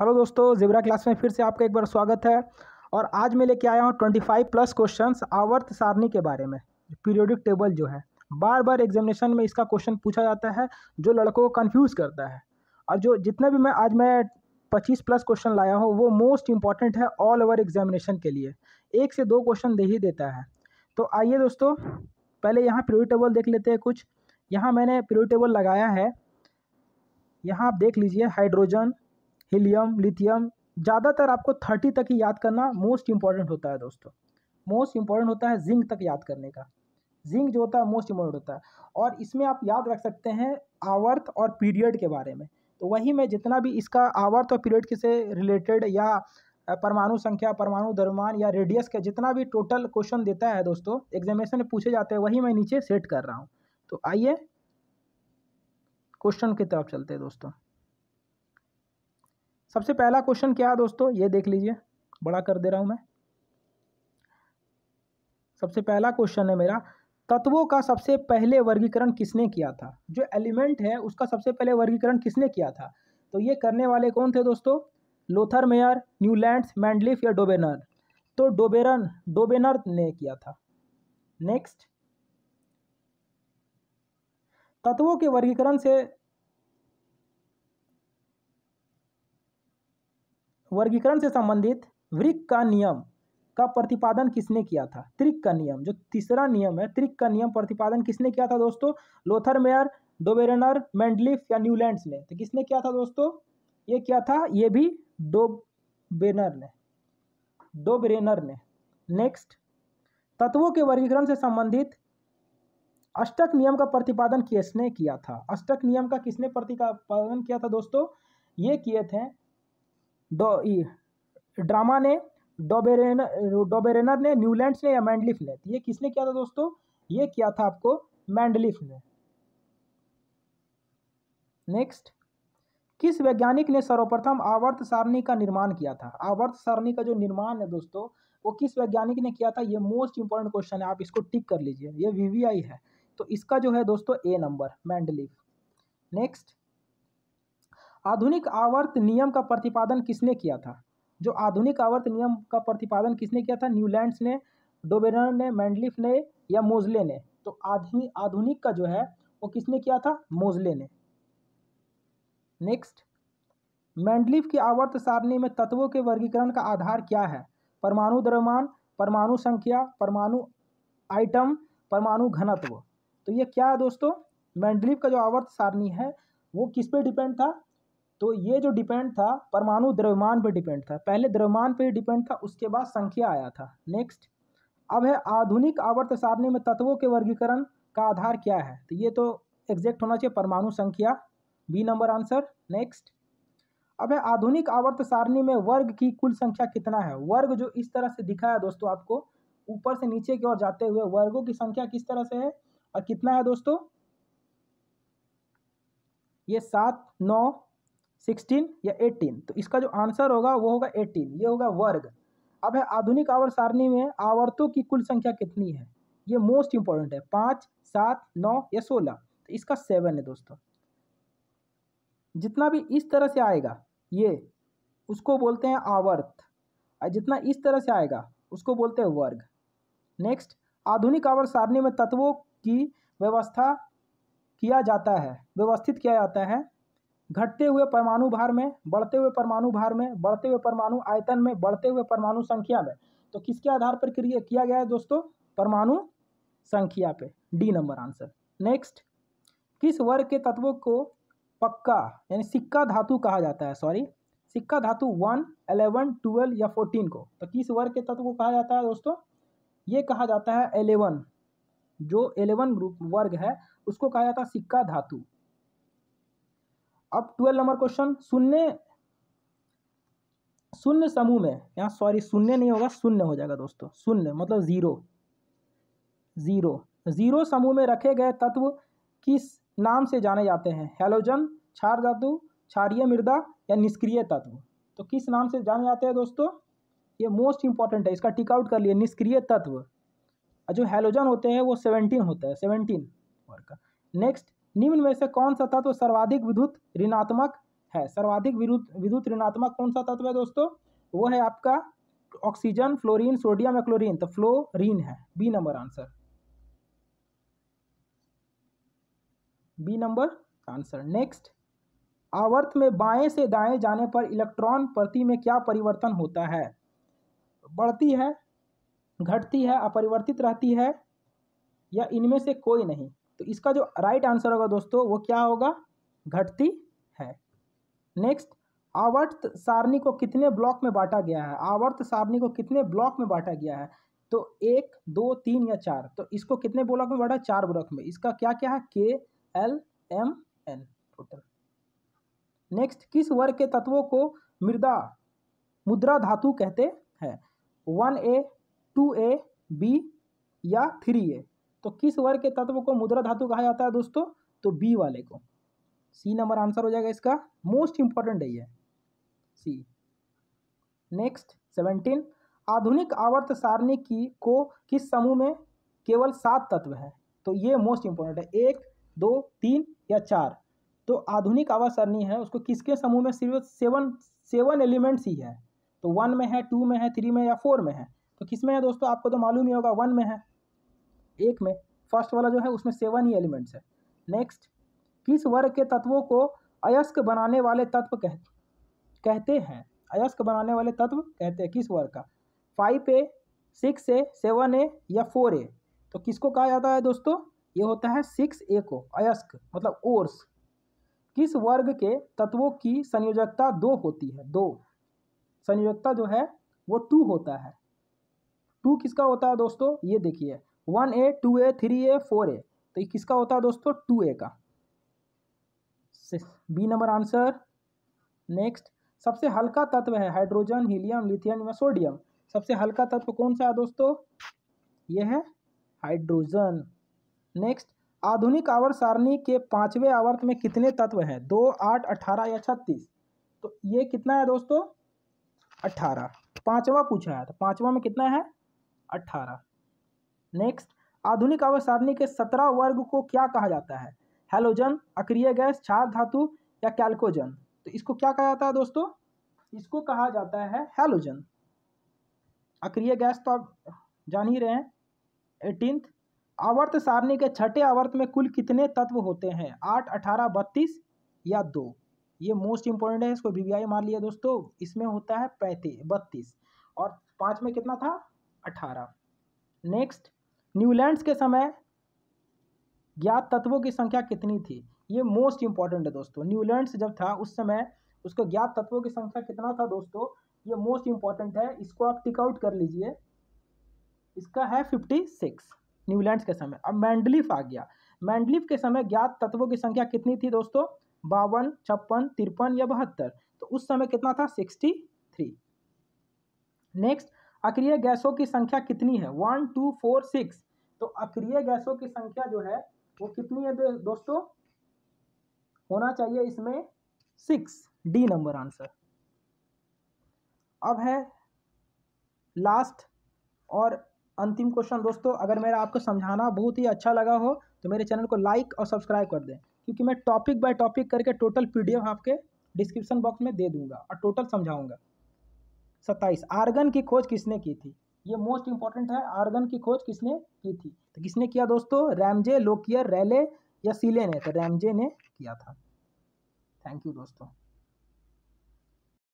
hello दोस्तों zebra class में फिर से आपका एक बार स्वागत है और आज मैं लेके आया हूँ ट्वेंटी फाइव प्लस क्वेश्चन आवर्त सारणी के बारे में पीरियोडिक टेबल जो है बार बार एग्जामिनेशन में इसका क्वेश्चन पूछा जाता है जो लड़कों को कन्फ्यूज़ करता है और जो जितना भी मैं आज मैं पच्चीस प्लस क्वेश्चन लाया हूँ वो मोस्ट इंपॉर्टेंट है ऑल ओवर एग्जामिनेशन के लिए एक से दो क्वेश्चन दे ही देता है तो आइए दोस्तों पहले यहाँ पीरियोडिक टेबल देख लेते हैं कुछ यहाँ मैंने पीरियोडिक टेबल लगाया है यहाँ आप देख लीजिए हाइड्रोजन हीलियम लिथियम ज़्यादातर आपको थर्टी तक ही याद करना मोस्ट इंपॉर्टेंट होता है दोस्तों मोस्ट इंपॉर्टेंट होता है जिंक तक याद करने का जिंक जो होता है मोस्ट इंपॉर्टेंट होता है और इसमें आप याद रख सकते हैं आवर्त और पीरियड के बारे में तो वही मैं जितना भी इसका आवर्त और पीरियड से रिलेटेड या परमाणु संख्या परमाणु दरमान या रेडियस का जितना भी टोटल क्वेश्चन देता है दोस्तों एग्जामिनेशन में पूछे जाते हैं वही मैं नीचे सेट कर रहा हूँ तो आइए क्वेश्चन की तरफ चलते हैं दोस्तों सबसे पहला क्वेश्चन क्या है दोस्तों ये देख लीजिए बड़ा कर दे रहा हूं मैं सबसे पहला क्वेश्चन है मेरा तत्वों का सबसे पहले वर्गीकरण किसने किया था जो एलिमेंट है उसका सबसे पहले वर्गीकरण किसने किया था तो ये करने वाले कौन थे दोस्तों लोथर मेयर न्यूलैंड मैंडलिफ या डोबेनर तो डोबेरन डोबेनर ने किया था नेक्स्ट तत्वों के वर्गीकरण से वर्गीकरण से संबंधित वृक का नियम का प्रतिपादन किसने किया था त्रिक का नियम जो तीसरा नियम है त्रिक का नियम प्रतिपादन किसने किया था दोस्तों लोथर मेयर डोबेरनर मैंडलिफ या न्यूलैंड ने तो किसने किया था दोस्तों ये क्या था ये भी डोबेनर ने डोबेनर ने नेक्स्ट तत्वों के वर्गीकरण से संबंधित अष्टक नियम का प्रतिपादन किसने किया था अष्टक नियम का किसने प्रतिपादन किया था दोस्तों ये किए थे ड्रामा ने डोबेरेन डोबेरेनर ने न्यूलैंड्स ने या मैंडलिफ ने ये किसने किया था दोस्तों ये किया था आपको मैंडलिफ ने नेक्स्ट किस वैज्ञानिक ने सर्वप्रथम आवर्त सारणी का निर्माण किया था आवर्त सारणी का जो निर्माण है दोस्तों वो किस वैज्ञानिक ने किया था ये मोस्ट इंपॉर्टेंट क्वेश्चन है आप इसको टिक कर लीजिए ये वीवीआई है तो इसका जो है दोस्तों ए नंबर मैंडलिफ नेक्स्ट आधुनिक आवर्त नियम का प्रतिपादन किसने किया था जो आधुनिक आवर्त नियम का प्रतिपादन किसने किया था न्यूलैंड्स ने डोबेरन ने मैंडलिफ ने या मोजले ने तो आधुनिक आधुनिक का जो है वो किसने किया था मोजले ने नेक्स्ट मैंडलिफ की आवर्त सारणी में तत्वों के वर्गीकरण का आधार क्या है परमाणु द्रव्यमान परमाणु संख्या परमाणु आइटम परमाणु घनत्व तो ये क्या है दोस्तों मैंडलिफ का जो आवर्त सारणी है वो किस पे डिपेंड था तो ये जो डिपेंड था परमाणु द्रव्यमान पर डिपेंड था पहले द्रव्यमान पर डिपेंड था उसके बाद संख्या आया था नेक्स्ट अब है आधुनिक आवर्त सारणी में तत्वों के वर्गीकरण का आधार क्या है तो ये तो एग्जैक्ट होना चाहिए परमाणु संख्या बी नंबर आंसर नेक्स्ट अब है आधुनिक आवर्त सारणी में वर्ग की कुल संख्या कितना है वर्ग जो इस तरह से दिखा है दोस्तों आपको ऊपर से नीचे की ओर जाते हुए वर्गों की संख्या किस तरह से है और कितना है दोस्तों ये सात नौ सिक्सटीन या एट्टीन तो इसका जो आंसर होगा वो होगा एट्टीन ये होगा वर्ग अब है आधुनिक आवर सारणी में आवर्तों की कुल संख्या कितनी है ये मोस्ट इंपॉर्टेंट है पाँच सात नौ या सोलह तो इसका सेवन है दोस्तों जितना भी इस तरह से आएगा ये उसको बोलते हैं आवर्त और जितना इस तरह से आएगा उसको बोलते हैं वर्ग नेक्स्ट आधुनिक आवर्त सारणी में तत्वों की व्यवस्था किया जाता है व्यवस्थित किया जाता है घटते हुए परमाणु भार में बढ़ते हुए परमाणु भार में बढ़ते हुए परमाणु आयतन में बढ़ते हुए परमाणु संख्या में तो किसके आधार पर क्रिया किया गया है दोस्तों परमाणु संख्या पे डी नंबर आंसर नेक्स्ट किस वर्ग के तत्वों को पक्का यानी सिक्का धातु कहा जाता है सॉरी सिक्का धातु वन एलेवन ट्वेल्व या फोर्टीन को तो किस वर्ग के तत्व को कहा जाता है दोस्तों ये कहा जाता है एलेवन जो एलेवन ग्रुप वर्ग है उसको कहा जाता है सिक्का धातु अब ट्वेल्व नंबर क्वेश्चन शून्य शून्य समूह में यहाँ सॉरी शून्य नहीं होगा शून्य हो जाएगा दोस्तों शून्य मतलब ज़ीरो ज़ीरो ज़ीरो समूह में रखे गए तत्व किस नाम से जाने जाते हैं हेलोजन क्षार धातु क्षारिय मृदा या निष्क्रिय तत्व तो किस नाम से जाने जाते हैं दोस्तों ये मोस्ट इंपॉर्टेंट है इसका टिक आउट कर लिए निष्क्रिय तत्व जो हेलोजन होते हैं वो सेवनटीन होता है सेवनटीन का नेक्स्ट निम्न में से कौन सा तत्व सर्वाधिक विद्युत ऋणात्मक है सर्वाधिक विद्युत ऋणात्मक कौन सा तत्व है दोस्तों वो है आपका ऑक्सीजन फ्लोरीन सोडियम या क्लोरीन तो फ्लोरीन है B number answer B number answer next आवर्त में बाएं से दाएं जाने पर इलेक्ट्रॉन प्रति में क्या परिवर्तन होता है बढ़ती है घटती है अपरिवर्तित रहती है या इनमें से कोई नहीं तो इसका जो राइट आंसर होगा दोस्तों वो क्या होगा घटती है नेक्स्ट आवर्त सारणी को कितने ब्लॉक में बांटा गया है आवर्त सारणी को कितने ब्लॉक में बांटा गया है तो एक दो तीन या चार तो इसको कितने ब्लॉक में बांटा चार ब्लॉक में इसका क्या क्या है के L M N total next किस वर्ग के तत्वों को मृदा मुद्रा धातु कहते हैं one A two A B या थ्री ए तो किस वर्ग के तत्व को मुद्रा धातु कहा जाता है दोस्तों तो बी वाले को सी नंबर आंसर हो जाएगा इसका मोस्ट इंपॉर्टेंट है ये सी नेक्स्ट सेवेंटीन आधुनिक आवर्त सारणी की को किस समूह में केवल सात तत्व है तो ये मोस्ट इंपॉर्टेंट है एक दो तीन या चार तो आधुनिक आवर्त सारणी है उसको किसके समूह में सिर्फ सेवन सेवन एलिमेंट्स ही है तो वन में है टू में है थ्री में या फोर में है तो किस में है दोस्तों आपको तो मालूम ही होगा वन में है एक में फर्स्ट वाला जो है उसमें सेवन ही एलिमेंट्स है नेक्स्ट किस वर्ग के तत्वों को अयस्क बनाने वाले तत्व कह कहते हैं अयस्क बनाने वाले तत्व कहते हैं किस वर्ग का five A six A seven A या फोर ए तो किसको कहा जाता है दोस्तों ये होता है सिक्स ए को अयस्क मतलब ओर्स किस वर्ग के तत्वों की संयोजकता दो होती है दो संयोजकता जो है वो टू होता है टू किसका होता है दोस्तों ये देखिए one A two A three A four A तो ये किसका होता है दोस्तों टू ए का बी नंबर आंसर नेक्स्ट सबसे हल्का तत्व है हाइड्रोजन हीलियम लिथियम या सोडियम सबसे हल्का तत्व कौन सा है दोस्तों ये है हाइड्रोजन नेक्स्ट आधुनिक आवर्त सारणी के पांचवें आवर्त में कितने तत्व हैं दो आठ अठारह या छत्तीस तो ये कितना है दोस्तों अट्ठारह पाँचवा पूछा है तो पाँचवा में कितना है अट्ठारह नेक्स्ट आधुनिक आवक के सत्रह वर्ग को क्या कहा जाता है हेलोजन अक्रिय गैस क्षार धातु या कैल्कोजन तो इसको क्या कहा जाता है दोस्तों इसको कहा जाता है हेलोजन अक्रिय गैस तो आप जान ही रहे हैं एटीनथ आवर्त सारणी के छठे आवर्त में कुल कितने तत्व होते हैं आठ अठारह बत्तीस या दो ये मोस्ट इंपॉर्टेंट है इसको बीबीआई मान लिया दोस्तों इसमें होता है पैंतीस बत्तीस और पांच में कितना था अठारह नेक्स्ट न्यूलैंड्स के समय ज्ञात तत्वों की संख्या कितनी थी ये मोस्ट इंपॉर्टेंट है दोस्तों न्यूलैंड्स जब था उस समय उसके ज्ञात तत्वों की संख्या कितना था दोस्तों ये मोस्ट इंपॉर्टेंट है इसको आप टिक आउट कर लीजिए इसका है फिफ्टी सिक्स न्यूलैंड्स के समय अब मैंडलिफ आ गया मैंडलिफ के समय ज्ञात तत्वों की संख्या कितनी थी दोस्तों बावन छप्पन तिरपन या बहत्तर तो उस समय कितना था सिक्सटी थ्री नेक्स्ट अक्रिय गैसों की संख्या कितनी है वन टू फोर सिक्स तो अक्रिय गैसों की संख्या जो है वो कितनी है दोस्तों होना चाहिए इसमें सिक्स डी नंबर आंसर अब है लास्ट और अंतिम क्वेश्चन दोस्तों अगर मेरा आपको समझाना बहुत ही अच्छा लगा हो तो मेरे चैनल को लाइक और सब्सक्राइब कर दें क्योंकि मैं टॉपिक बाय टॉपिक करके टोटल पीडीएफ आपके डिस्क्रिप्शन बॉक्स में दे दूंगा और टोटल समझाऊंगा सत्ताईस आर्गन की खोज किसने की थी ये मोस्ट इंपॉर्टेंट है आर्गन की खोज किसने की थी तो किसने किया दोस्तों रैमजे लोकियर रैले या सीले ने तो रैमजे ने किया था थैंक यू दोस्तों